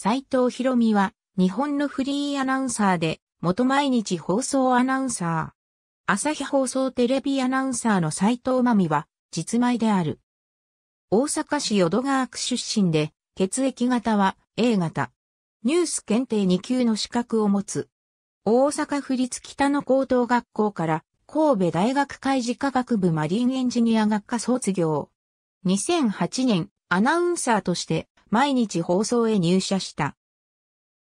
斎藤博美は、日本のフリーアナウンサーで、元毎日放送アナウンサー。朝日放送テレビアナウンサーの斎藤真美は、実前である。大阪市淀川区出身で、血液型は A 型。ニュース検定2級の資格を持つ。大阪府立北野高等学校から神戸大学海事科学部マリンエンジニア学科卒業。2008年アナウンサーとして毎日放送へ入社した。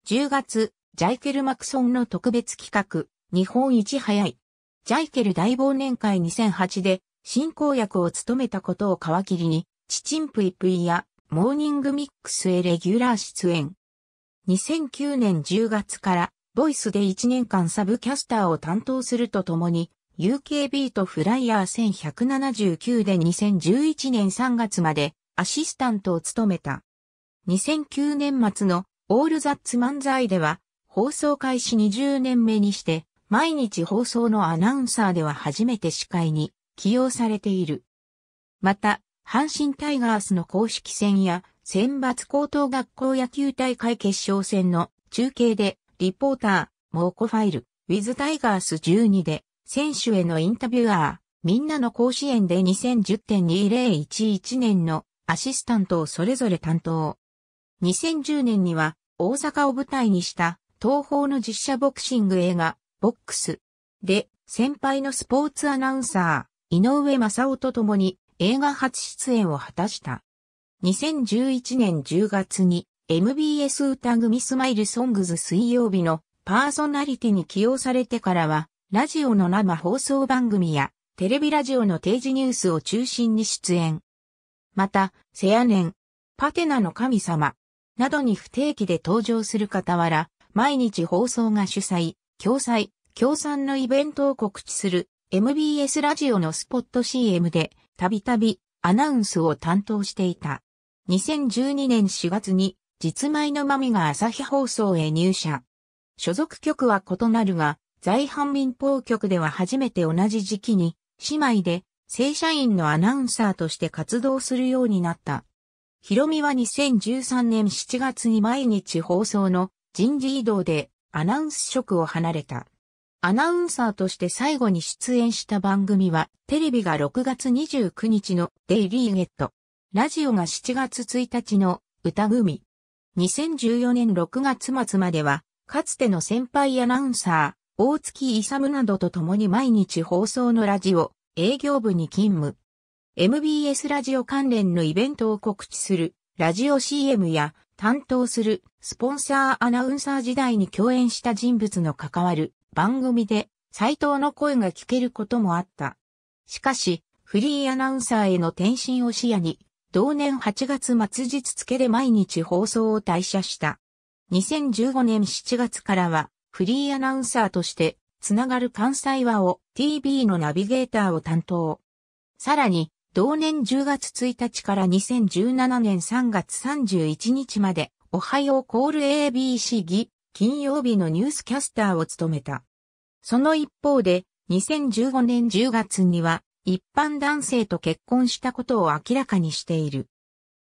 10月、ジャイケル・マクソンの特別企画、日本一早い。ジャイケル大忘年会2008で進行役を務めたことを皮切りに、チチンプイプイやモーニングミックスへレギュラー出演。2009年10月から、ボイスで1年間サブキャスターを担当するとともに、UKB とフライヤー1179で2011年3月までアシスタントを務めた。2009年末のオールザッツ漫才では放送開始20年目にして毎日放送のアナウンサーでは初めて司会に起用されている。また、阪神タイガースの公式戦や選抜高等学校野球大会決勝戦の中継でリポーター、モーコファイル、ウィズタイガース12で選手へのインタビュアー、みんなの甲子園で2010.2011年のアシスタントをそれぞれ担当。2010年には大阪を舞台にした東方の実写ボクシング映画、ボックスで先輩のスポーツアナウンサー、井上正夫と共に映画初出演を果たした。2011年10月に MBS 歌組スマイルソングズ水曜日のパーソナリティに起用されてからは、ラジオの生放送番組やテレビラジオの定時ニュースを中心に出演。また、セア年、パテナの神様、などに不定期で登場する傍ら、毎日放送が主催、共催、共産のイベントを告知する MBS ラジオのスポット CM でたびたびアナウンスを担当していた。2012年4月に実米のまみが朝日放送へ入社。所属局は異なるが、在阪民放局では初めて同じ時期に姉妹で正社員のアナウンサーとして活動するようになった。ヒロミは2013年7月に毎日放送の人事異動でアナウンス職を離れた。アナウンサーとして最後に出演した番組は、テレビが6月29日のデイリーゲット。ラジオが7月1日の歌組。2014年6月末までは、かつての先輩アナウンサー、大月勇などと共に毎日放送のラジオ、営業部に勤務。MBS ラジオ関連のイベントを告知する、ラジオ CM や担当するスポンサーアナウンサー時代に共演した人物の関わる番組で斎藤の声が聞けることもあった。しかし、フリーアナウンサーへの転身を視野に、同年8月末日付で毎日放送を退社した。2015年7月からは、フリーアナウンサーとして、つながる関西話を TV のナビゲーターを担当。さらに、同年10月1日から2017年3月31日まで、おはようコール ABC 議、金曜日のニュースキャスターを務めた。その一方で、2015年10月には、一般男性と結婚したことを明らかにしている。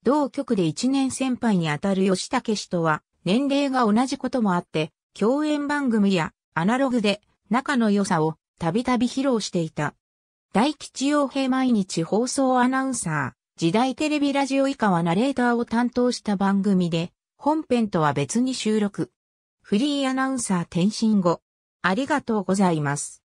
同局で1年先輩にあたる吉武氏とは、年齢が同じこともあって、共演番組やアナログで仲の良さをたびたび披露していた。大吉洋平毎日放送アナウンサー、時代テレビラジオ以下はナレーターを担当した番組で、本編とは別に収録。フリーアナウンサー転身後、ありがとうございます。